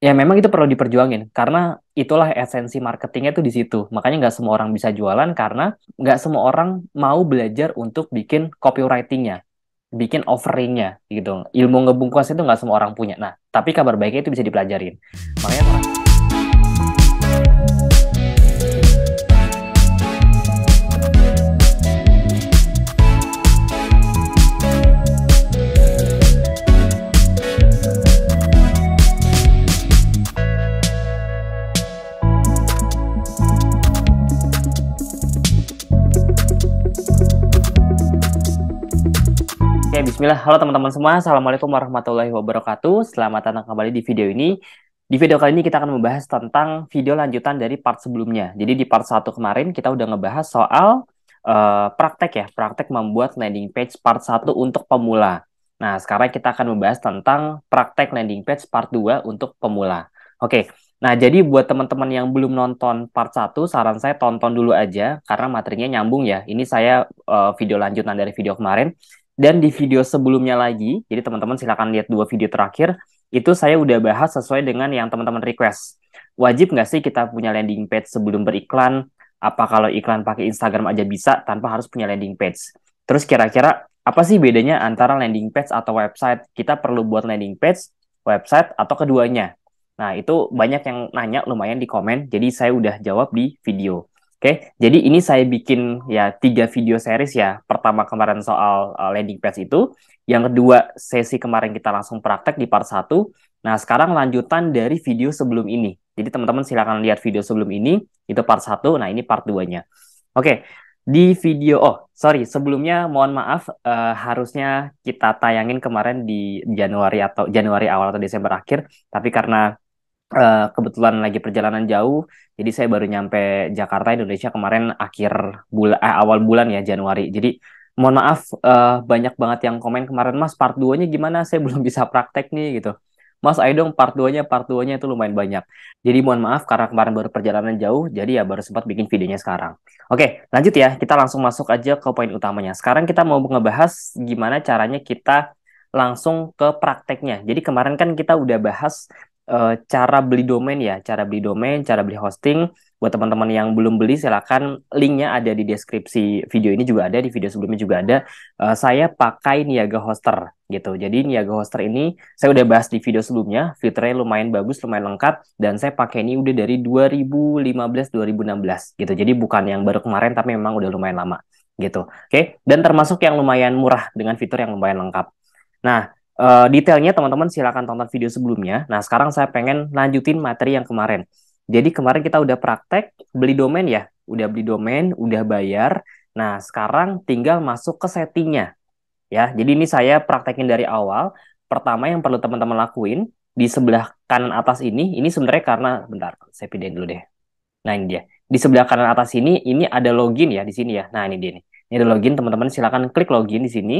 Ya memang itu perlu diperjuangin karena itulah esensi marketingnya tuh di situ. Makanya nggak semua orang bisa jualan karena nggak semua orang mau belajar untuk bikin copywritingnya, bikin offeringnya gitu. Ilmu ngebungkus itu nggak semua orang punya. Nah tapi kabar baiknya itu bisa dipelajarin. Makanya. Bismillah, halo teman-teman semua, Assalamualaikum warahmatullahi wabarakatuh. Selamat datang kembali di video ini. Di video kali ini kita akan membahas tentang video lanjutan dari part sebelumnya. Jadi di part 1 kemarin kita udah ngebahas soal uh, praktek ya, praktek membuat landing page part 1 untuk pemula. Nah, sekarang kita akan membahas tentang praktek landing page part 2 untuk pemula. Oke, nah jadi buat teman-teman yang belum nonton part 1, saran saya tonton dulu aja karena materinya nyambung ya. Ini saya uh, video lanjutan dari video kemarin. Dan di video sebelumnya lagi, jadi teman-teman silahkan lihat dua video terakhir, itu saya udah bahas sesuai dengan yang teman-teman request. Wajib nggak sih kita punya landing page sebelum beriklan? Apa kalau iklan pakai Instagram aja bisa tanpa harus punya landing page? Terus kira-kira apa sih bedanya antara landing page atau website? Kita perlu buat landing page, website, atau keduanya? Nah, itu banyak yang nanya lumayan di komen, jadi saya udah jawab di video. Oke, okay? jadi ini saya bikin ya tiga video series ya. Pertama kemarin soal uh, landing page itu, yang kedua sesi kemarin kita langsung praktek di part 1. Nah, sekarang lanjutan dari video sebelum ini. Jadi teman-teman silahkan lihat video sebelum ini, itu part 1, nah ini part 2-nya. Oke, okay. di video, oh sorry, sebelumnya mohon maaf, uh, harusnya kita tayangin kemarin di Januari atau Januari awal atau Desember akhir, tapi karena uh, kebetulan lagi perjalanan jauh, jadi saya baru nyampe Jakarta Indonesia kemarin akhir bulan eh, awal bulan ya Januari. Jadi mohon maaf uh, banyak banget yang komen kemarin Mas part 2-nya gimana? Saya belum bisa praktek nih gitu. Mas ayo dong part 2-nya, part 2-nya itu lumayan banyak. Jadi mohon maaf karena kemarin baru perjalanan jauh, jadi ya baru sempat bikin videonya sekarang. Oke, lanjut ya. Kita langsung masuk aja ke poin utamanya. Sekarang kita mau ngebahas gimana caranya kita langsung ke prakteknya. Jadi kemarin kan kita udah bahas uh, cara beli domain ya, cara beli domain, cara beli hosting. Buat teman-teman yang belum beli, silahkan linknya ada di deskripsi video ini juga ada, di video sebelumnya juga ada. Uh, saya pakai Niaga Hoster gitu. Jadi Niaga Hoster ini saya udah bahas di video sebelumnya, fiturnya lumayan bagus, lumayan lengkap, dan saya pakai ini udah dari 2015-2016 gitu. Jadi bukan yang baru kemarin, tapi memang udah lumayan lama gitu. Oke, okay? dan termasuk yang lumayan murah dengan fitur yang lumayan lengkap. Nah, Uh, detailnya teman-teman silahkan tonton video sebelumnya. Nah, sekarang saya pengen lanjutin materi yang kemarin. Jadi kemarin kita udah praktek beli domain ya. Udah beli domain, udah bayar. Nah, sekarang tinggal masuk ke settingnya. Ya, jadi ini saya praktekin dari awal. Pertama yang perlu teman-teman lakuin di sebelah kanan atas ini, ini sebenarnya karena bentar, saya pindahin dulu deh. Nah, ini dia. Di sebelah kanan atas ini ini ada login ya di sini ya. Nah, ini dia nih. Ini ada login, teman-teman silahkan klik login di sini.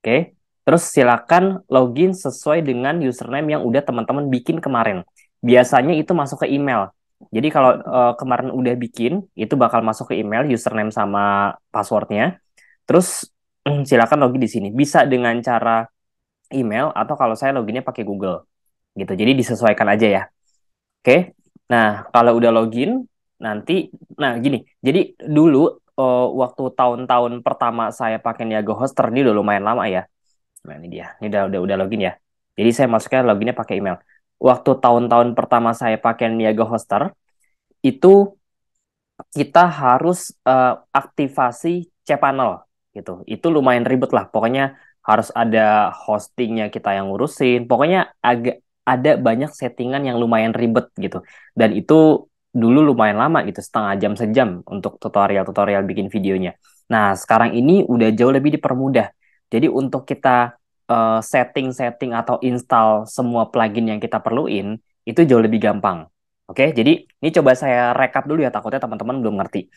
Oke, Terus silakan login sesuai dengan username yang udah teman-teman bikin kemarin. Biasanya itu masuk ke email. Jadi kalau uh, kemarin udah bikin, itu bakal masuk ke email username sama passwordnya. Terus silakan login di sini. Bisa dengan cara email atau kalau saya loginnya pakai Google. Gitu. Jadi disesuaikan aja ya. Oke. Nah, kalau udah login nanti nah gini. Jadi dulu uh, waktu tahun-tahun pertama saya pakai Niaga Hoster ini udah lumayan lama ya. Nah ini dia, ini udah udah, udah login ya. Jadi saya masuknya loginnya pakai email. Waktu tahun-tahun pertama saya pakai Niaga Hoster, itu kita harus uh, aktivasi cPanel gitu. Itu lumayan ribet lah. Pokoknya harus ada hostingnya kita yang ngurusin. Pokoknya agak ada banyak settingan yang lumayan ribet gitu. Dan itu dulu lumayan lama gitu, setengah jam sejam untuk tutorial-tutorial bikin videonya. Nah, sekarang ini udah jauh lebih dipermudah jadi untuk kita eh, setting-setting uh, atau install semua plugin yang kita perluin itu jauh lebih gampang. Oke, jadi ini coba saya rekap dulu ya takutnya teman-teman belum ngerti.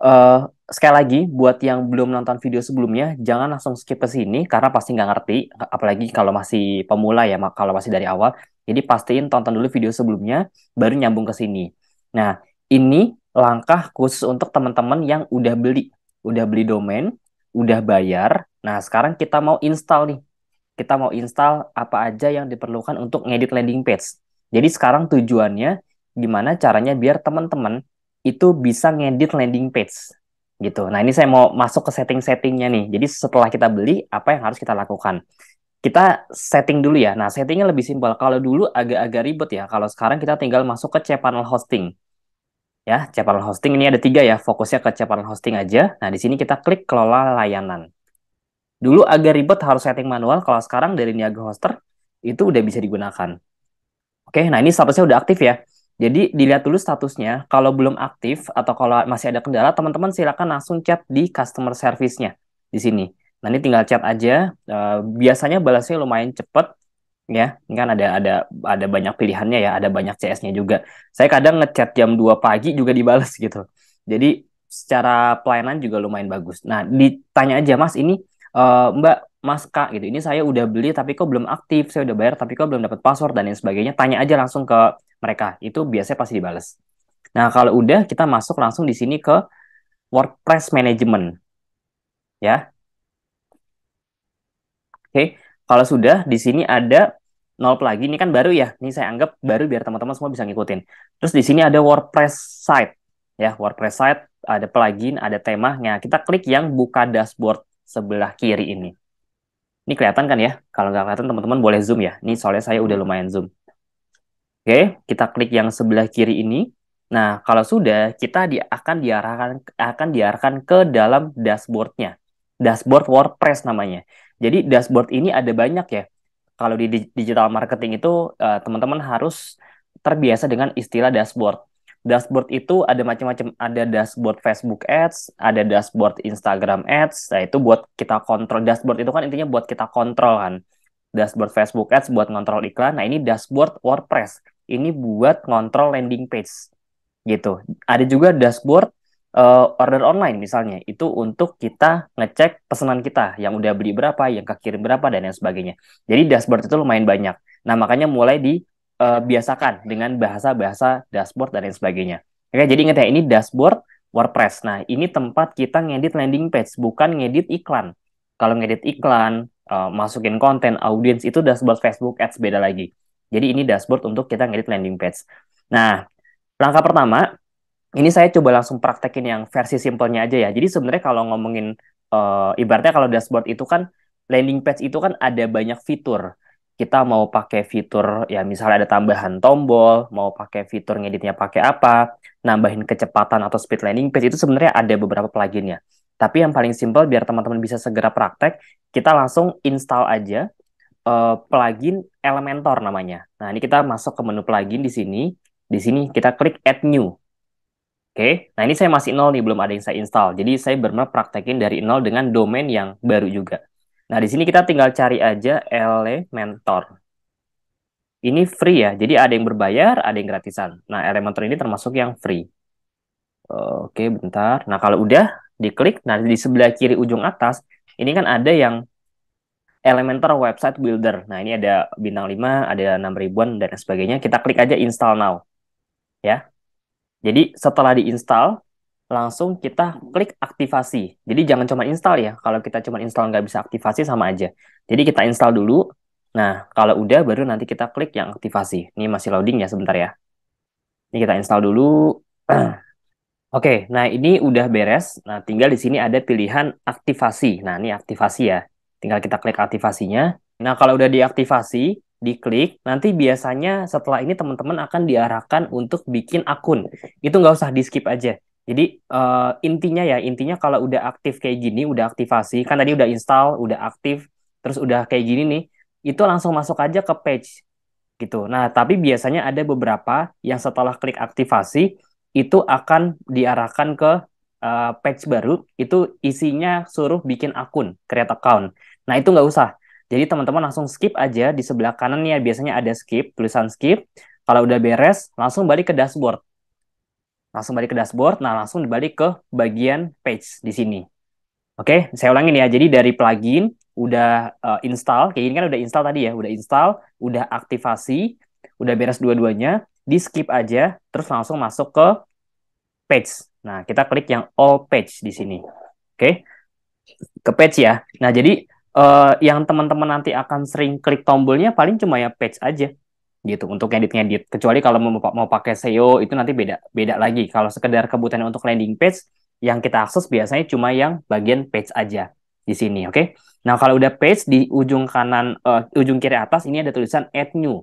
Uh, sekali lagi buat yang belum nonton video sebelumnya jangan langsung skip ke sini karena pasti nggak ngerti apalagi kalau masih pemula ya kalau masih dari awal. Jadi pastiin tonton dulu video sebelumnya baru nyambung ke sini. Nah, ini langkah khusus untuk teman-teman yang udah beli, udah beli domain, udah bayar, Nah, sekarang kita mau install nih. Kita mau install apa aja yang diperlukan untuk ngedit landing page. Jadi sekarang tujuannya gimana caranya biar teman-teman itu bisa ngedit landing page gitu. Nah, ini saya mau masuk ke setting-settingnya nih. Jadi setelah kita beli apa yang harus kita lakukan? Kita setting dulu ya. Nah, settingnya lebih simpel. Kalau dulu agak-agak ribet ya. Kalau sekarang kita tinggal masuk ke cPanel hosting. Ya, cPanel hosting ini ada tiga ya. Fokusnya ke cPanel hosting aja. Nah, di sini kita klik kelola layanan. Dulu agak ribet harus setting manual, kalau sekarang dari Niaga Hoster itu udah bisa digunakan. Oke, nah ini statusnya udah aktif ya. Jadi dilihat dulu statusnya, kalau belum aktif atau kalau masih ada kendala, teman-teman silakan langsung chat di customer service-nya di sini. Nanti tinggal chat aja, eh, biasanya balasnya lumayan cepet, ya Ini kan ada ada ada banyak pilihannya ya ada banyak CS-nya juga saya kadang ngechat jam 2 pagi juga dibalas gitu jadi secara pelayanan juga lumayan bagus nah ditanya aja mas ini uh, Mbak Mas Kak gitu, ini saya udah beli tapi kok belum aktif, saya udah bayar tapi kok belum dapat password dan lain sebagainya, tanya aja langsung ke mereka, itu biasanya pasti dibales. Nah kalau udah kita masuk langsung di sini ke WordPress Management, ya. Oke, kalau sudah di sini ada nol lagi, ini kan baru ya, ini saya anggap baru biar teman-teman semua bisa ngikutin. Terus di sini ada WordPress site, ya WordPress site ada plugin, ada temanya kita klik yang buka dashboard sebelah kiri ini. Ini kelihatan kan ya? Kalau nggak kelihatan teman-teman boleh zoom ya. Ini soalnya saya udah lumayan zoom. Oke, kita klik yang sebelah kiri ini. Nah, kalau sudah, kita di, akan diarahkan akan diarahkan ke dalam dashboardnya. Dashboard WordPress namanya. Jadi dashboard ini ada banyak ya. Kalau di digital marketing itu eh, teman-teman harus terbiasa dengan istilah dashboard dashboard itu ada macam-macam ada dashboard Facebook Ads ada dashboard Instagram Ads nah itu buat kita kontrol dashboard itu kan intinya buat kita kontrol kan dashboard Facebook Ads buat kontrol iklan nah ini dashboard WordPress ini buat kontrol landing page gitu ada juga dashboard uh, order online misalnya itu untuk kita ngecek pesanan kita yang udah beli berapa yang kekirim berapa dan yang sebagainya jadi dashboard itu lumayan banyak nah makanya mulai di uh, biasakan dengan bahasa-bahasa dashboard dan lain sebagainya. Oke, jadi ingat ya, ini dashboard WordPress. Nah, ini tempat kita ngedit landing page, bukan ngedit iklan. Kalau ngedit iklan, uh, masukin konten, audiens itu dashboard Facebook Ads beda lagi. Jadi ini dashboard untuk kita ngedit landing page. Nah, langkah pertama, ini saya coba langsung praktekin yang versi simpelnya aja ya. Jadi sebenarnya kalau ngomongin, uh, ibaratnya kalau dashboard itu kan, landing page itu kan ada banyak fitur kita mau pakai fitur ya misalnya ada tambahan tombol, mau pakai fitur ngeditnya pakai apa, nambahin kecepatan atau speed landing page itu sebenarnya ada beberapa pluginnya. Tapi yang paling simpel biar teman-teman bisa segera praktek, kita langsung install aja uh, plugin Elementor namanya. Nah ini kita masuk ke menu plugin di sini, di sini kita klik add new. Oke, okay. nah ini saya masih nol nih, belum ada yang saya install. Jadi saya benar praktekin dari nol dengan domain yang baru juga. Nah, di sini kita tinggal cari aja Elementor. Ini free ya, jadi ada yang berbayar, ada yang gratisan. Nah, Elementor ini termasuk yang free. Oke, bentar. Nah, kalau udah diklik, nah di sebelah kiri ujung atas, ini kan ada yang Elementor Website Builder. Nah, ini ada bintang 5, ada 6 ribuan, dan sebagainya. Kita klik aja install now. Ya. Jadi, setelah diinstall langsung kita klik aktivasi. Jadi jangan cuma install ya. Kalau kita cuma install nggak bisa aktivasi sama aja. Jadi kita install dulu. Nah, kalau udah baru nanti kita klik yang aktivasi. Ini masih loading ya sebentar ya. Ini kita install dulu. Oke, nah ini udah beres. Nah, tinggal di sini ada pilihan aktivasi. Nah, ini aktivasi ya. Tinggal kita klik aktivasinya. Nah, kalau udah diaktivasi, diklik, nanti biasanya setelah ini teman-teman akan diarahkan untuk bikin akun. Itu nggak usah di-skip aja. Jadi uh, intinya ya, intinya kalau udah aktif kayak gini, udah aktivasi, kan tadi udah install, udah aktif, terus udah kayak gini nih, itu langsung masuk aja ke page gitu. Nah, tapi biasanya ada beberapa yang setelah klik aktivasi itu akan diarahkan ke uh, page baru, itu isinya suruh bikin akun, create account. Nah, itu nggak usah. Jadi teman-teman langsung skip aja di sebelah kanan kanannya biasanya ada skip, tulisan skip. Kalau udah beres, langsung balik ke dashboard langsung balik ke dashboard, nah langsung dibalik ke bagian page di sini. Oke, okay? saya ulangin ya. Jadi dari plugin udah uh, install, kayak gini kan udah install tadi ya, udah install, udah aktivasi, udah beres dua-duanya, di skip aja, terus langsung masuk ke page. Nah, kita klik yang all page di sini. Oke, okay? ke page ya. Nah, jadi uh, yang teman-teman nanti akan sering klik tombolnya paling cuma ya page aja gitu untuk ngedit-ngedit. Kecuali kalau mau, mau pakai SEO itu nanti beda beda lagi. Kalau sekedar kebutuhan untuk landing page yang kita akses biasanya cuma yang bagian page aja di sini, oke? Okay? Nah, kalau udah page di ujung kanan uh, ujung kiri atas ini ada tulisan add new.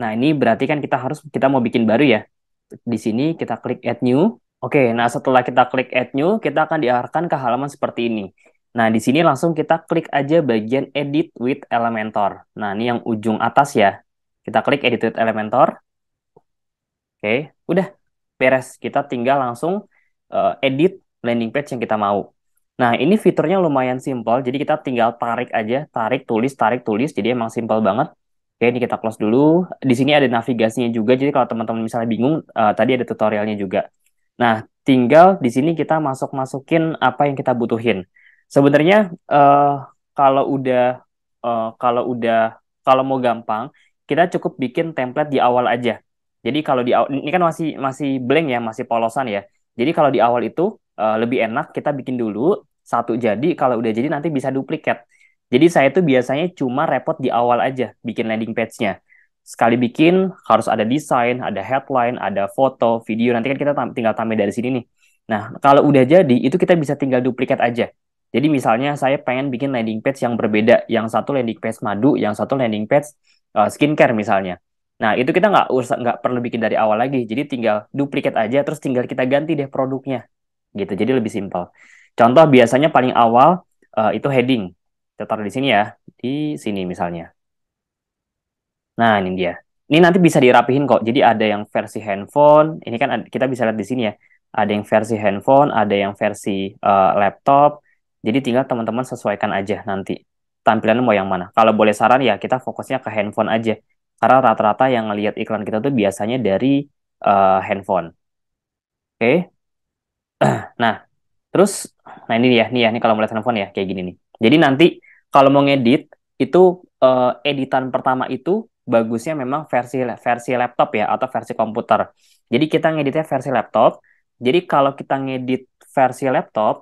Nah, ini berarti kan kita harus kita mau bikin baru ya. Di sini kita klik add new. Oke, nah setelah kita klik add new, kita akan diarahkan ke halaman seperti ini. Nah, di sini langsung kita klik aja bagian edit with Elementor. Nah, ini yang ujung atas ya. Kita klik edit with Elementor. Oke, okay. udah beres. Kita tinggal langsung uh, edit landing page yang kita mau. Nah, ini fiturnya lumayan simple. Jadi kita tinggal tarik aja, tarik tulis, tarik tulis. Jadi emang simple banget. Oke, ini kita close dulu. Di sini ada navigasinya juga. Jadi kalau teman-teman misalnya bingung, uh, tadi ada tutorialnya juga. Nah, tinggal di sini kita masuk-masukin apa yang kita butuhin. Sebenarnya uh, kalau udah uh, kalau udah kalau mau gampang, kita cukup bikin template di awal aja. Jadi kalau di ini kan masih masih blank ya, masih polosan ya. Jadi kalau di awal itu uh, lebih enak kita bikin dulu satu jadi, kalau udah jadi nanti bisa duplikat. Jadi saya itu biasanya cuma repot di awal aja bikin landing page-nya. Sekali bikin harus ada desain, ada headline, ada foto, video. Nanti kan kita tinggal tampil dari sini nih. Nah, kalau udah jadi itu kita bisa tinggal duplikat aja. Jadi misalnya saya pengen bikin landing page yang berbeda, yang satu landing page madu, yang satu landing page uh, skincare misalnya. Nah itu kita nggak usah nggak perlu bikin dari awal lagi. Jadi tinggal duplikat aja, terus tinggal kita ganti deh produknya, gitu. Jadi lebih simpel. Contoh biasanya paling awal uh, itu heading. Kita taruh di sini ya, di sini misalnya. Nah ini dia. Ini nanti bisa dirapihin kok. Jadi ada yang versi handphone. Ini kan kita bisa lihat di sini ya. Ada yang versi handphone, ada yang versi uh, laptop. Jadi tinggal teman-teman sesuaikan aja nanti tampilan mau yang mana. Kalau boleh saran ya kita fokusnya ke handphone aja. Karena rata-rata yang lihat iklan kita tuh biasanya dari uh, handphone. Oke. Okay. Nah, terus nah ini ya, nih ya, ini kalau melihat handphone ya kayak gini nih. Jadi nanti kalau mau ngedit itu uh, editan pertama itu bagusnya memang versi versi laptop ya atau versi komputer. Jadi kita ngeditnya versi laptop. Jadi kalau kita ngedit versi laptop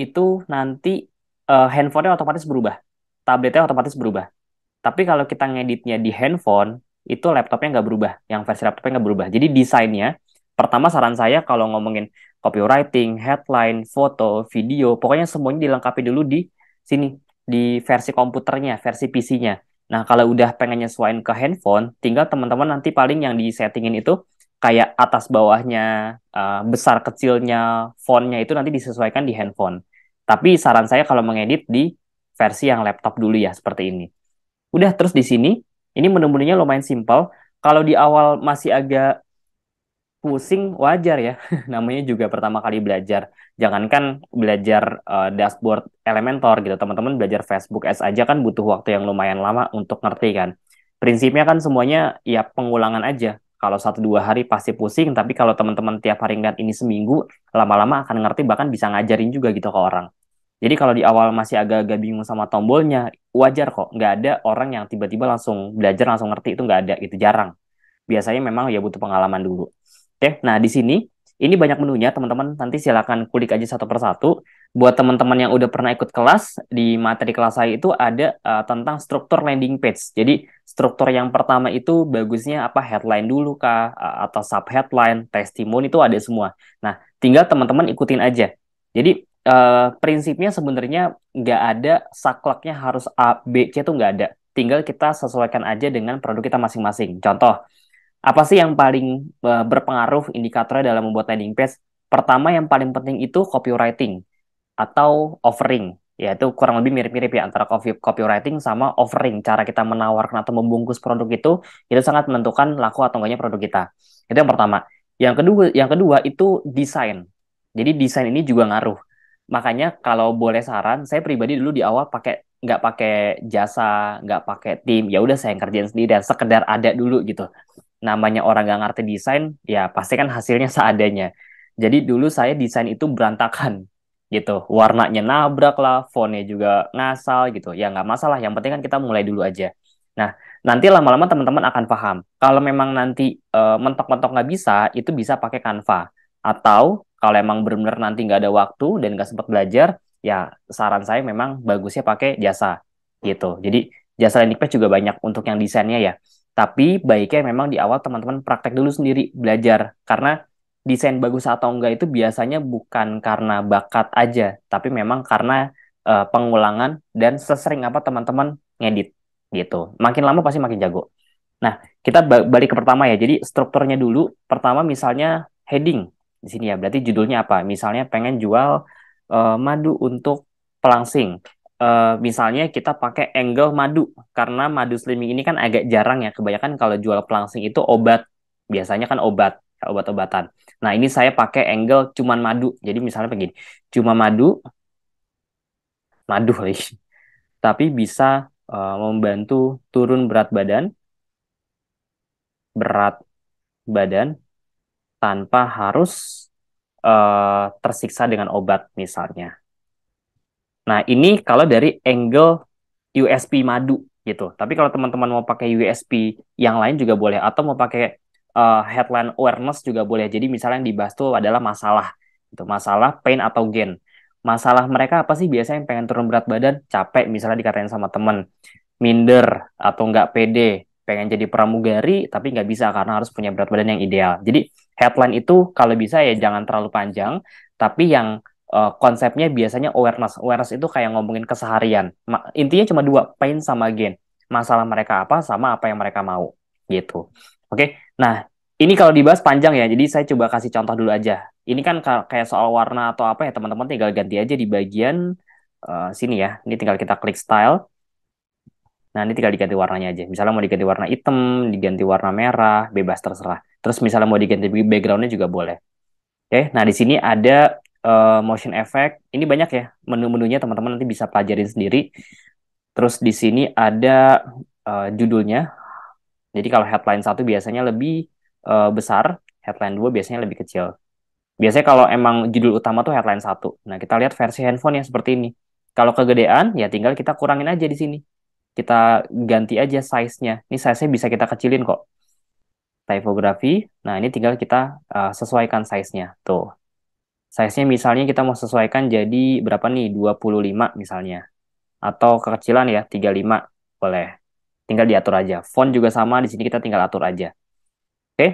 itu nanti uh, handphonenya otomatis berubah tabletnya otomatis berubah. Tapi kalau kita ngeditnya di handphone, itu laptopnya nggak berubah, yang versi laptopnya nggak berubah. Jadi desainnya, pertama saran saya kalau ngomongin copywriting, headline, foto, video, pokoknya semuanya dilengkapi dulu di sini, di versi komputernya, versi PC-nya. Nah, kalau udah pengen nyesuaiin ke handphone, tinggal teman-teman nanti paling yang disettingin itu kayak atas bawahnya, uh, besar kecilnya, fontnya itu nanti disesuaikan di handphone. Tapi saran saya kalau mengedit di versi yang laptop dulu ya seperti ini. Udah terus di sini ini menu-menunya lumayan simpel. Kalau di awal masih agak pusing wajar ya. Namanya juga pertama kali belajar. Jangankan belajar uh, dashboard Elementor gitu, teman-teman belajar Facebook Ads aja kan butuh waktu yang lumayan lama untuk ngerti kan. Prinsipnya kan semuanya ya pengulangan aja. Kalau satu dua hari pasti pusing, tapi kalau teman-teman tiap hari ngeliat ini seminggu, lama-lama akan ngerti bahkan bisa ngajarin juga gitu ke orang. Jadi kalau di awal masih agak-agak bingung sama tombolnya, wajar kok. Nggak ada orang yang tiba-tiba langsung belajar langsung ngerti itu nggak ada, itu jarang. Biasanya memang ya butuh pengalaman dulu. Oke, nah di sini ini banyak menunya teman-teman. Nanti silakan kulik aja satu persatu. Buat teman-teman yang udah pernah ikut kelas di materi kelas saya itu ada uh, tentang struktur landing page. Jadi struktur yang pertama itu bagusnya apa headline dulu kah eh, atau sub headline, testimoni itu ada semua. Nah, tinggal teman-teman ikutin aja. Jadi Eh, prinsipnya sebenarnya nggak ada sakleknya harus A, B, C itu nggak ada. Tinggal kita sesuaikan aja dengan produk kita masing-masing. Contoh, apa sih yang paling uh, berpengaruh indikatornya dalam membuat landing page? Pertama yang paling penting itu copywriting atau offering. Yaitu kurang lebih mirip-mirip ya antara copy, copywriting sama offering. Cara kita menawarkan atau membungkus produk itu, itu sangat menentukan laku atau enggaknya produk kita. Itu yang pertama. Yang kedua, yang kedua itu desain. Jadi desain ini juga ngaruh Makanya kalau boleh saran, saya pribadi dulu di awal pakai nggak pakai jasa, nggak pakai tim. Ya udah saya yang kerjain sendiri dan sekedar ada dulu gitu. Namanya orang nggak ngerti desain, ya pasti kan hasilnya seadanya. Jadi dulu saya desain itu berantakan gitu. Warnanya nabrak lah, fontnya juga ngasal gitu. Ya nggak masalah, yang penting kan kita mulai dulu aja. Nah, nanti lama-lama teman-teman akan paham. Kalau memang nanti eh, mentok-mentok uh, nggak bisa, itu bisa pakai Canva. Atau kalau emang benar-benar nanti nggak ada waktu dan nggak sempat belajar ya saran saya memang bagusnya pakai jasa gitu jadi jasa page juga banyak untuk yang desainnya ya tapi baiknya memang di awal teman-teman praktek dulu sendiri belajar karena desain bagus atau enggak itu biasanya bukan karena bakat aja tapi memang karena uh, pengulangan dan sesering apa teman-teman ngedit gitu makin lama pasti makin jago nah kita balik ke pertama ya jadi strukturnya dulu pertama misalnya heading di sini ya. Berarti judulnya apa? Misalnya pengen jual uh, madu untuk pelangsing. Uh, misalnya kita pakai angle madu karena madu slimming ini kan agak jarang ya. Kebanyakan kalau jual pelangsing itu obat. Biasanya kan obat, obat-obatan. Nah, ini saya pakai angle cuman madu. Jadi misalnya begini, cuma madu madu lagi. Tapi bisa uh, membantu turun berat badan berat badan tanpa harus uh, tersiksa dengan obat misalnya. Nah, ini kalau dari angle USP madu gitu. Tapi kalau teman-teman mau pakai USP yang lain juga boleh atau mau pakai uh, headline awareness juga boleh. Jadi misalnya yang dibahas itu adalah masalah itu masalah pain atau gain. Masalah mereka apa sih biasanya yang pengen turun berat badan? Capek misalnya dikatain sama teman, Minder atau nggak pede. Pengen jadi pramugari tapi nggak bisa karena harus punya berat badan yang ideal. Jadi headline itu kalau bisa ya jangan terlalu panjang, tapi yang uh, konsepnya biasanya awareness. Awareness itu kayak ngomongin keseharian. Ma intinya cuma dua, pain sama gain. Masalah mereka apa sama apa yang mereka mau gitu. Oke. Okay? Nah, ini kalau dibahas panjang ya. Jadi saya coba kasih contoh dulu aja. Ini kan kayak soal warna atau apa ya teman-teman tinggal ganti aja di bagian uh, sini ya. Ini tinggal kita klik style. Nah, ini tinggal diganti warnanya aja. Misalnya mau diganti warna hitam, diganti warna merah, bebas terserah. Terus misalnya mau diganti backgroundnya juga boleh. Oke, nah di sini ada uh, motion effect. Ini banyak ya menu-menunya teman-teman nanti bisa pelajarin sendiri. Terus di sini ada uh, judulnya. Jadi kalau headline satu biasanya lebih uh, besar, headline 2 biasanya lebih kecil. Biasanya kalau emang judul utama tuh headline satu Nah, kita lihat versi handphone yang seperti ini. Kalau kegedean, ya tinggal kita kurangin aja di sini kita ganti aja size-nya. Ini size-nya bisa kita kecilin kok. Typografi. Nah, ini tinggal kita uh, sesuaikan size-nya. Tuh. Size-nya misalnya kita mau sesuaikan jadi berapa nih? 25 misalnya. Atau kekecilan ya, 35. Boleh. Tinggal diatur aja. Font juga sama, di sini kita tinggal atur aja. Oke? Okay?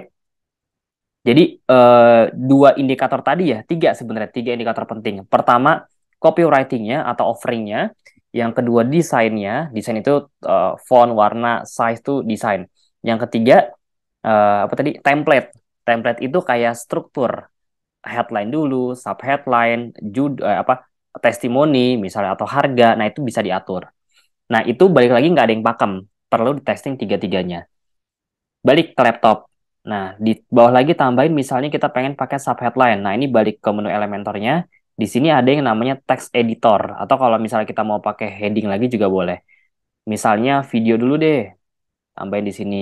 Jadi uh, dua indikator tadi ya, tiga sebenarnya, tiga indikator penting. Pertama, copywriting copywritingnya atau offering-nya. Yang kedua desainnya, desain itu uh, font, warna, size itu desain. Yang ketiga uh, apa tadi? Template. Template itu kayak struktur headline dulu, sub headline, jud eh, apa testimoni misalnya atau harga. Nah, itu bisa diatur. Nah, itu balik lagi nggak ada yang pakem. Perlu di-testing tiga-tiganya. Balik ke laptop. Nah, di bawah lagi tambahin misalnya kita pengen pakai sub headline. Nah, ini balik ke menu elementornya. Di sini ada yang namanya text editor atau kalau misalnya kita mau pakai heading lagi juga boleh. Misalnya video dulu deh. Tambahin di sini.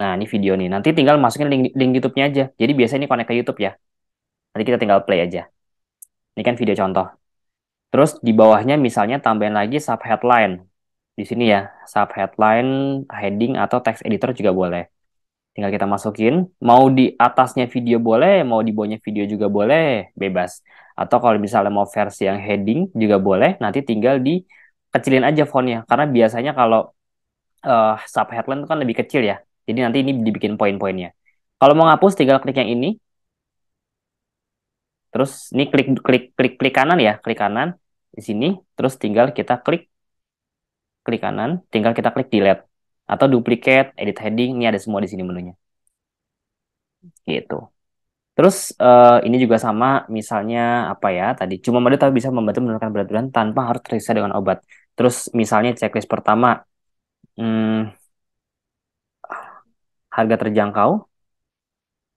Nah, ini video nih. Nanti tinggal masukin link link YouTube-nya aja. Jadi biasanya ini connect ke YouTube ya. Nanti kita tinggal play aja. Ini kan video contoh. Terus di bawahnya misalnya tambahin lagi sub headline. Di sini ya, sub headline, heading atau text editor juga boleh tinggal kita masukin mau di atasnya video boleh mau di bawahnya video juga boleh bebas atau kalau misalnya mau versi yang heading juga boleh nanti tinggal di kecilin aja fontnya karena biasanya kalau uh, eh, sub headline itu kan lebih kecil ya jadi nanti ini dibikin poin-poinnya kalau mau ngapus tinggal klik yang ini terus ini klik klik klik klik kanan ya klik kanan di sini terus tinggal kita klik klik kanan tinggal kita klik delete atau duplicate, edit heading, ini ada semua di sini menunya. Gitu. Terus uh, ini juga sama misalnya apa ya tadi cuma mode tapi bisa membantu menurunkan berat badan tanpa harus terisi dengan obat. Terus misalnya checklist pertama hmm, harga terjangkau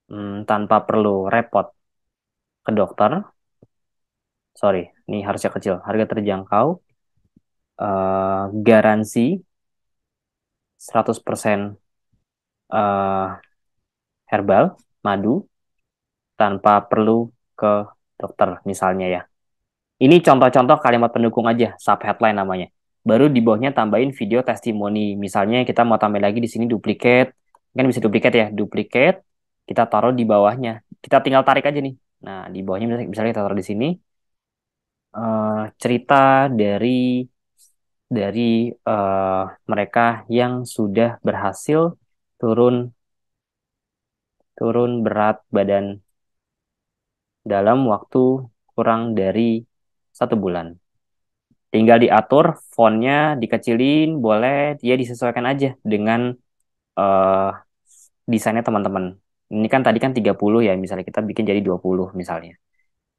hmm, tanpa perlu repot ke dokter. Sorry, ini harusnya kecil. Harga terjangkau, uh, garansi 100% uh, eh, herbal, madu, tanpa perlu ke dokter misalnya ya. Ini contoh-contoh kalimat pendukung aja, sub headline namanya. Baru di bawahnya tambahin video testimoni. Misalnya kita mau tambah lagi di sini duplikat, kan bisa duplikat ya, duplikat kita taruh di bawahnya. Kita tinggal tarik aja nih. Nah, di bawahnya misalnya kita taruh di sini uh, cerita dari dari uh, mereka yang sudah berhasil turun turun berat badan dalam waktu kurang dari satu bulan. Tinggal diatur fontnya dikecilin, boleh ya disesuaikan aja dengan uh, desainnya teman-teman. Ini kan tadi kan 30 ya, misalnya kita bikin jadi 20 misalnya.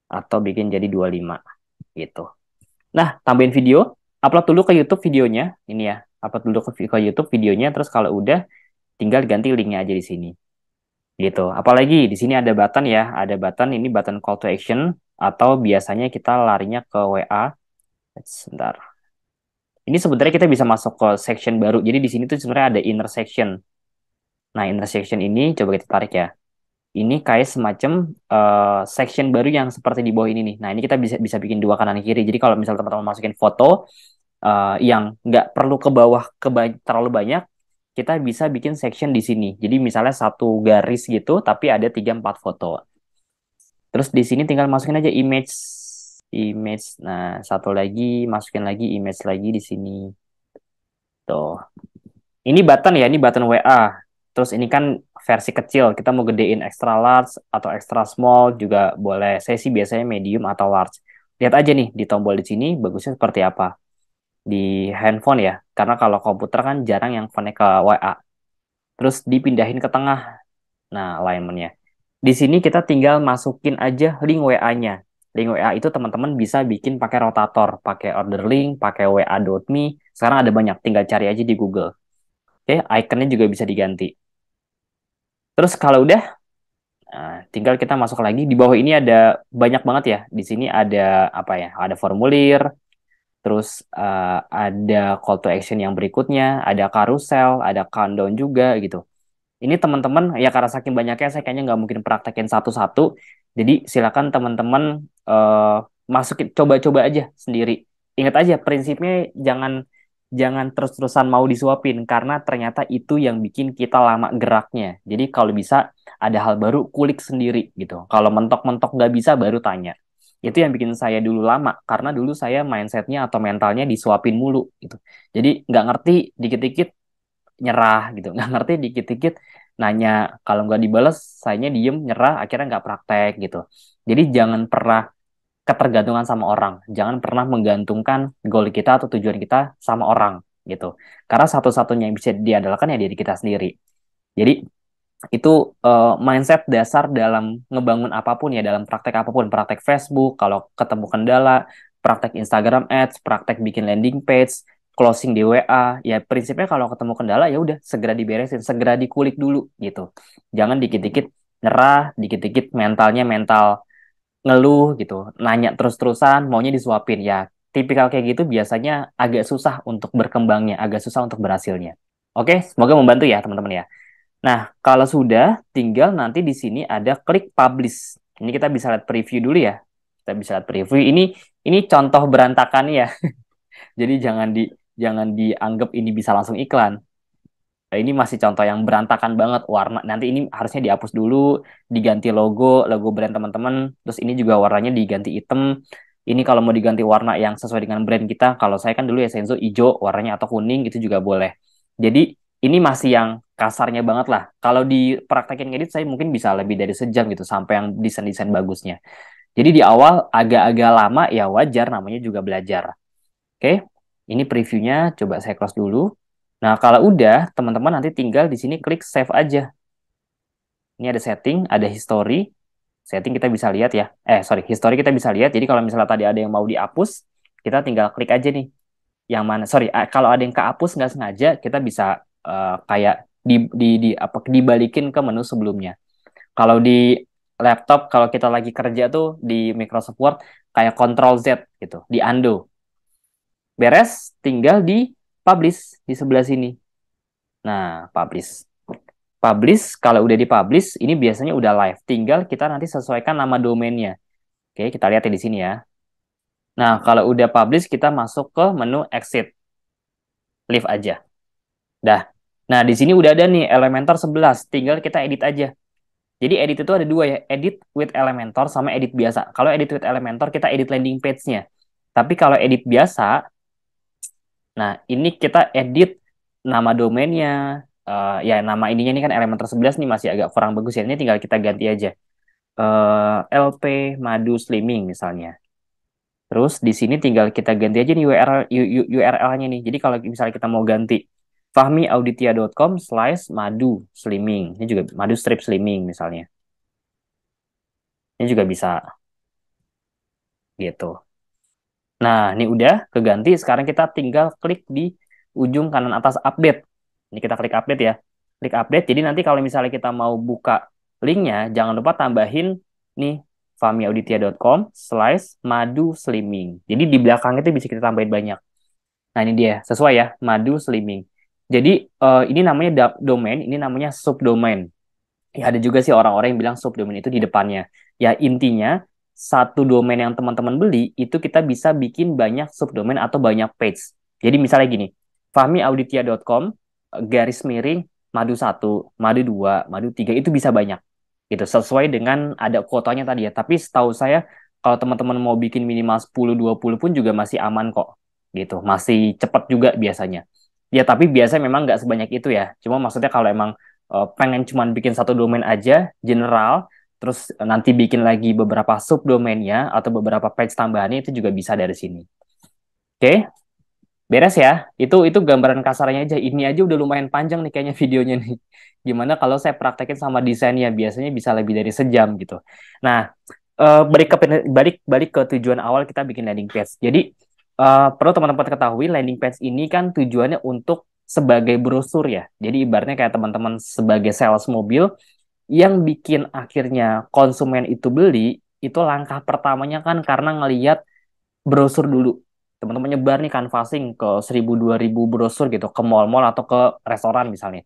Atau bikin jadi 25 gitu. Nah, tambahin video upload dulu ke YouTube videonya ini ya upload dulu ke, ke YouTube videonya terus kalau udah tinggal ganti linknya aja di sini gitu apalagi di sini ada button ya ada button ini button call to action atau biasanya kita larinya ke WA sebentar ini sebenarnya kita bisa masuk ke section baru jadi di sini tuh sebenarnya ada intersection nah intersection ini coba kita tarik ya ini kayak semacam uh, section baru yang seperti di bawah ini nih. Nah, ini kita bisa bisa bikin dua kanan kiri. Jadi kalau misalnya teman-teman masukin foto, uh, yang nggak perlu ke bawah ke ba terlalu banyak kita bisa bikin section di sini. Jadi misalnya satu garis gitu, tapi ada 3-4 foto. Terus di sini tinggal masukin aja image, image. Nah, satu lagi, masukin lagi image lagi di sini. Tuh. Ini button ya, ini button WA. Terus ini kan versi kecil, kita mau gedein extra large atau extra small juga boleh. Saya sih biasanya medium atau large. Lihat aja nih di tombol di sini, bagusnya seperti apa di handphone ya karena kalau komputer kan jarang yang connect ke WA terus dipindahin ke tengah nah alignmentnya di sini kita tinggal masukin aja link WA-nya link WA itu teman-teman bisa bikin pakai rotator pakai order link pakai wa.me sekarang ada banyak tinggal cari aja di Google oke iconnya juga bisa diganti terus kalau udah Nah, tinggal kita masuk lagi di bawah ini ada banyak banget ya. Di sini ada apa ya? Ada formulir, terus uh, ada call to action yang berikutnya, ada carousel ada countdown juga gitu. Ini teman-teman ya karena saking banyaknya saya kayaknya nggak mungkin praktekin satu-satu, jadi silakan teman-teman uh, masukin coba-coba aja sendiri. Ingat aja prinsipnya jangan jangan terus-terusan mau disuapin karena ternyata itu yang bikin kita lama geraknya. Jadi kalau bisa ada hal baru kulik sendiri gitu. Kalau mentok-mentok nggak bisa baru tanya itu yang bikin saya dulu lama karena dulu saya mindsetnya atau mentalnya disuapin mulu gitu jadi nggak ngerti dikit-dikit nyerah gitu nggak ngerti dikit-dikit nanya kalau nggak dibales sayanya diem nyerah akhirnya nggak praktek gitu jadi jangan pernah ketergantungan sama orang jangan pernah menggantungkan goal kita atau tujuan kita sama orang gitu karena satu-satunya yang bisa diandalkan ya diri kita sendiri jadi itu uh, mindset dasar dalam ngebangun apapun ya dalam praktek apapun praktek Facebook kalau ketemu kendala praktek Instagram ads praktek bikin landing page closing di WA ya prinsipnya kalau ketemu kendala ya udah segera diberesin segera dikulik dulu gitu jangan dikit-dikit nyerah dikit-dikit mentalnya mental ngeluh gitu nanya terus-terusan maunya disuapin ya tipikal kayak gitu biasanya agak susah untuk berkembangnya agak susah untuk berhasilnya oke semoga membantu ya teman-teman ya Nah, kalau sudah, tinggal nanti di sini ada klik publish. Ini kita bisa lihat preview dulu ya. Kita bisa lihat preview. Ini ini contoh berantakan ya. Jadi jangan di jangan dianggap ini bisa langsung iklan. Nah, ini masih contoh yang berantakan banget warna. Nanti ini harusnya dihapus dulu, diganti logo, logo brand teman-teman. Terus ini juga warnanya diganti hitam ini kalau mau diganti warna yang sesuai dengan brand kita, kalau saya kan dulu ya Senzo hijau warnanya atau kuning itu juga boleh. Jadi ini masih yang kasarnya banget lah. Kalau di praktekin ngedit saya mungkin bisa lebih dari sejam gitu sampai yang desain-desain bagusnya. Jadi di awal agak-agak lama ya wajar namanya juga belajar. Oke, ini previewnya coba saya close dulu. Nah kalau udah teman-teman nanti tinggal di sini klik save aja. Ini ada setting, ada history. Setting kita bisa lihat ya. Eh sorry, history kita bisa lihat. Jadi kalau misalnya tadi ada yang mau dihapus, kita tinggal klik aja nih. Yang mana, sorry, eh, kalau ada yang kehapus nggak sengaja, kita bisa uh, kayak di, di di apa dibalikin ke menu sebelumnya. Kalau di laptop kalau kita lagi kerja tuh di Microsoft Word kayak Control Z gitu, di undo. Beres, tinggal di publish di sebelah sini. Nah, publish. Publish kalau udah di publish ini biasanya udah live. Tinggal kita nanti sesuaikan nama domainnya. Oke, kita lihat ya di sini ya. Nah, kalau udah publish kita masuk ke menu exit. Leave aja. Dah, Nah, di sini udah ada nih Elementor 11, tinggal kita edit aja. Jadi edit itu ada dua ya, edit with Elementor sama edit biasa. Kalau edit with Elementor kita edit landing page-nya. Tapi kalau edit biasa, nah ini kita edit nama domainnya, uh, ya nama ininya ini kan Elementor 11 nih masih agak kurang bagus ya, ini tinggal kita ganti aja. Uh, eh, LP Madu Slimming misalnya. Terus di sini tinggal kita ganti aja nih URL URL-nya nih. Jadi kalau misalnya kita mau ganti fahmiauditia.com slice madu slimming. Ini juga madu strip slimming misalnya. Ini juga bisa. Gitu. Nah, ini udah keganti. Sekarang kita tinggal klik di ujung kanan atas update. Ini kita klik update ya. Klik update. Jadi nanti kalau misalnya kita mau buka linknya, jangan lupa tambahin nih famiauditia.com slice madu slimming. Jadi di belakang itu bisa kita tambahin banyak. Nah ini dia, sesuai ya, madu slimming. Jadi uh, ini namanya domain, ini namanya subdomain. Ya, ada juga sih orang-orang yang bilang subdomain itu di depannya. Ya intinya satu domain yang teman-teman beli itu kita bisa bikin banyak subdomain atau banyak page. Jadi misalnya gini, fahmiauditia.com garis miring madu 1, madu 2, madu 3 itu bisa banyak. Gitu sesuai dengan ada kuotanya tadi ya. Tapi setahu saya kalau teman-teman mau bikin minimal 10 20 pun juga masih aman kok. Gitu, masih cepat juga biasanya ya tapi biasanya memang nggak sebanyak itu ya cuma maksudnya kalau emang uh, pengen cuma bikin satu domain aja general terus nanti bikin lagi beberapa subdomainnya atau beberapa page tambahannya itu juga bisa dari sini oke okay? beres ya itu itu gambaran kasarnya aja ini aja udah lumayan panjang nih kayaknya videonya nih gimana kalau saya praktekin sama desainnya biasanya bisa lebih dari sejam gitu nah uh, balik ke balik balik ke tujuan awal kita bikin landing page jadi uh, perlu teman-teman ketahui landing page ini kan tujuannya untuk sebagai brosur ya. Jadi ibaratnya kayak teman-teman sebagai sales mobil yang bikin akhirnya konsumen itu beli itu langkah pertamanya kan karena ngelihat brosur dulu. Teman-teman nyebar nih canvassing ke 1000 2000 brosur gitu ke mall-mall atau ke restoran misalnya.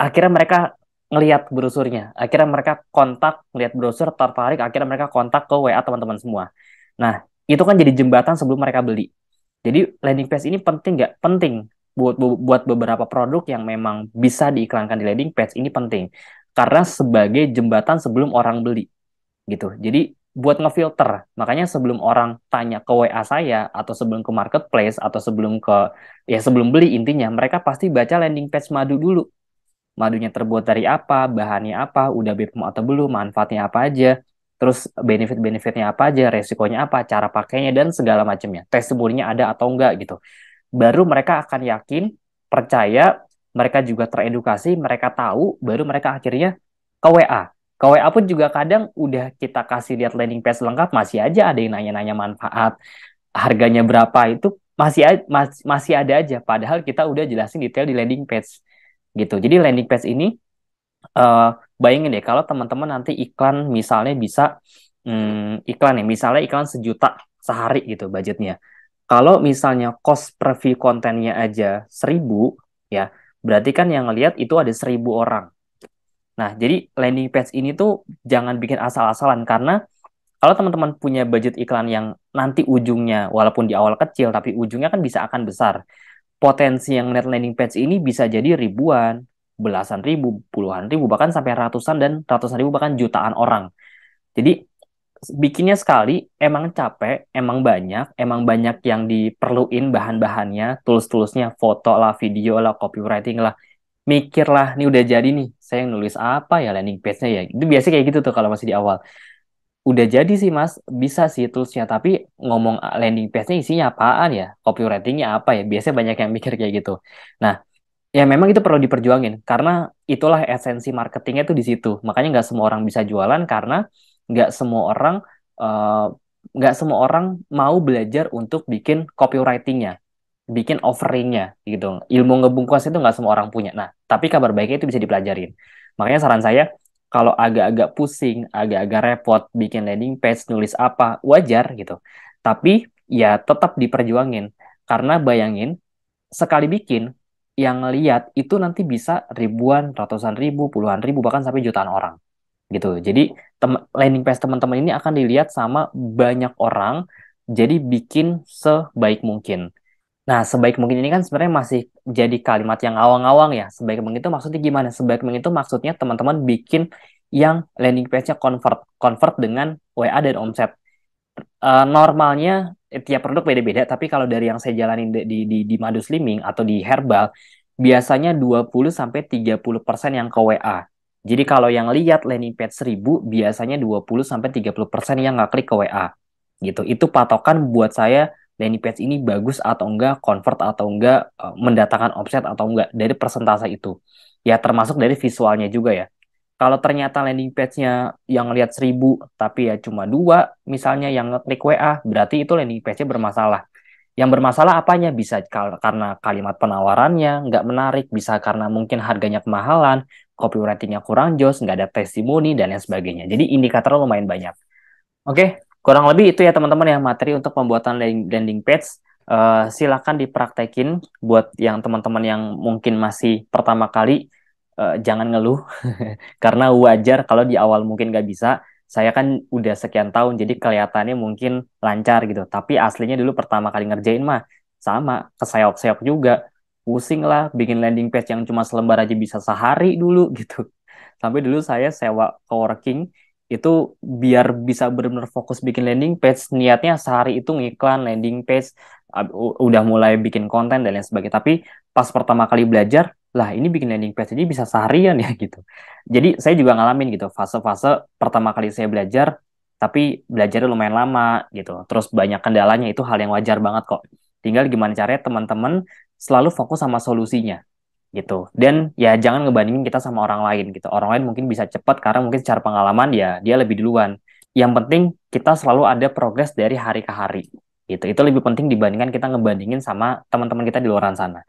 Akhirnya mereka ngelihat brosurnya. Akhirnya mereka kontak, ngelihat brosur tertarik, akhirnya mereka kontak ke WA teman-teman semua. Nah, itu kan jadi jembatan sebelum mereka beli. Jadi landing page ini penting nggak? Penting buat buat beberapa produk yang memang bisa diiklankan di landing page ini penting karena sebagai jembatan sebelum orang beli gitu. Jadi buat ngefilter. Makanya sebelum orang tanya ke WA saya atau sebelum ke marketplace atau sebelum ke ya sebelum beli intinya mereka pasti baca landing page madu dulu. Madunya terbuat dari apa, bahannya apa, udah BPOM atau belum, manfaatnya apa aja terus benefit-benefitnya apa aja, resikonya apa, cara pakainya dan segala macamnya. Tes Testimoninya ada atau enggak gitu. Baru mereka akan yakin, percaya, mereka juga teredukasi, mereka tahu, baru mereka akhirnya ke WA. Ke WA pun juga kadang udah kita kasih lihat landing page lengkap, masih aja ada yang nanya-nanya manfaat, harganya berapa itu masih masih ada aja. Padahal kita udah jelasin detail di landing page gitu. Jadi landing page ini uh, bayangin deh kalau teman-teman nanti iklan misalnya bisa um, iklan ya misalnya iklan sejuta sehari gitu budgetnya kalau misalnya cost per view kontennya aja seribu ya berarti kan yang ngelihat itu ada seribu orang nah jadi landing page ini tuh jangan bikin asal-asalan karena kalau teman-teman punya budget iklan yang nanti ujungnya walaupun di awal kecil tapi ujungnya kan bisa akan besar potensi yang net landing page ini bisa jadi ribuan belasan ribu, puluhan ribu, bahkan sampai ratusan dan ratusan ribu bahkan jutaan orang. Jadi bikinnya sekali, emang capek, emang banyak, emang banyak yang diperluin bahan-bahannya, tools-toolsnya, foto lah, video lah, copywriting lah. mikir lah nih udah jadi nih, saya yang nulis apa ya landing page-nya ya. Itu biasa kayak gitu tuh kalau masih di awal. Udah jadi sih mas, bisa sih toolsnya, tapi ngomong landing page-nya isinya apaan ya, copywriting-nya apa ya, biasanya banyak yang mikir kayak gitu. Nah, Ya memang itu perlu diperjuangin karena itulah esensi marketingnya itu di situ. Makanya nggak semua orang bisa jualan karena nggak semua orang uh, semua orang mau belajar untuk bikin copywritingnya, bikin offeringnya gitu. Ilmu ngebungkus itu nggak semua orang punya. Nah tapi kabar baiknya itu bisa dipelajarin. Makanya saran saya kalau agak-agak pusing, agak-agak repot bikin landing page, nulis apa wajar gitu. Tapi ya tetap diperjuangin karena bayangin sekali bikin yang lihat itu nanti bisa ribuan, ratusan ribu, puluhan ribu, bahkan sampai jutaan orang gitu. Jadi landing page teman-teman ini akan dilihat sama banyak orang, jadi bikin sebaik mungkin. Nah, sebaik mungkin ini kan sebenarnya masih jadi kalimat yang awang-awang ya. Sebaik mungkin itu maksudnya gimana? Sebaik mungkin itu maksudnya teman-teman bikin yang landing page-nya convert, convert dengan WA dan omset. Uh, normalnya Eh, tiap produk beda-beda tapi kalau dari yang saya jalanin di di di, di madu slimming atau di herbal biasanya 20 sampai 30% yang ke WA. Jadi kalau yang lihat landing page 1000 biasanya 20 sampai 30% yang nggak klik ke WA. Gitu. Itu patokan buat saya landing page ini bagus atau enggak, convert atau enggak, eh, mendatangkan offset atau enggak dari persentase itu. Ya termasuk dari visualnya juga ya kalau ternyata landing page-nya yang lihat seribu tapi ya cuma dua misalnya yang ngeklik WA berarti itu landing page-nya bermasalah yang bermasalah apanya bisa karena kalimat penawarannya nggak menarik bisa karena mungkin harganya kemahalan copywritingnya kurang jos nggak ada testimoni dan lain sebagainya jadi indikator lumayan banyak oke kurang lebih itu ya teman-teman yang materi untuk pembuatan landing page uh, silakan dipraktekin buat yang teman-teman yang mungkin masih pertama kali uh, jangan ngeluh karena wajar kalau di awal mungkin nggak bisa saya kan udah sekian tahun jadi kelihatannya mungkin lancar gitu tapi aslinya dulu pertama kali ngerjain mah sama kesayok-sayok juga pusing lah bikin landing page yang cuma selembar aja bisa sehari dulu gitu sampai dulu saya sewa coworking itu biar bisa benar-benar fokus bikin landing page niatnya sehari itu ngiklan landing page udah mulai bikin konten dan lain sebagainya tapi pas pertama kali belajar lah ini bikin landing page ini bisa seharian ya gitu. Jadi saya juga ngalamin gitu fase-fase pertama kali saya belajar tapi belajarnya lumayan lama gitu. Terus banyak kendalanya itu hal yang wajar banget kok. Tinggal gimana caranya teman-teman selalu fokus sama solusinya gitu. Dan ya jangan ngebandingin kita sama orang lain gitu. Orang lain mungkin bisa cepat karena mungkin secara pengalaman ya dia lebih duluan. Yang penting kita selalu ada progres dari hari ke hari gitu. Itu lebih penting dibandingkan kita ngebandingin sama teman-teman kita di luar sana.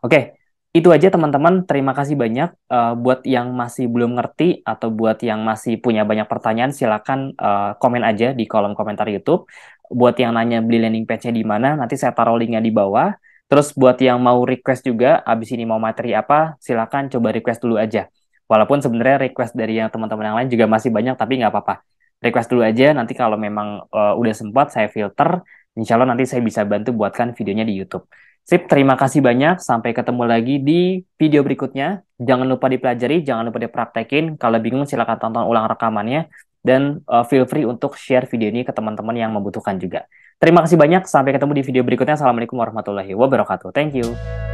Oke, itu aja teman-teman terima kasih banyak uh, buat yang masih belum ngerti atau buat yang masih punya banyak pertanyaan silakan uh, komen aja di kolom komentar YouTube buat yang nanya beli landing page-nya di mana nanti saya taruh linknya di bawah terus buat yang mau request juga abis ini mau materi apa silakan coba request dulu aja walaupun sebenarnya request dari yang teman-teman yang lain juga masih banyak tapi nggak apa-apa request dulu aja nanti kalau memang uh, udah sempat saya filter insya Allah nanti saya bisa bantu buatkan videonya di YouTube Sip, terima kasih banyak. Sampai ketemu lagi di video berikutnya. Jangan lupa dipelajari, jangan lupa dipraktekin. Kalau bingung silakan tonton ulang rekamannya. Dan uh, feel free untuk share video ini ke teman-teman yang membutuhkan juga. Terima kasih banyak. Sampai ketemu di video berikutnya. Assalamualaikum warahmatullahi wabarakatuh. Thank you.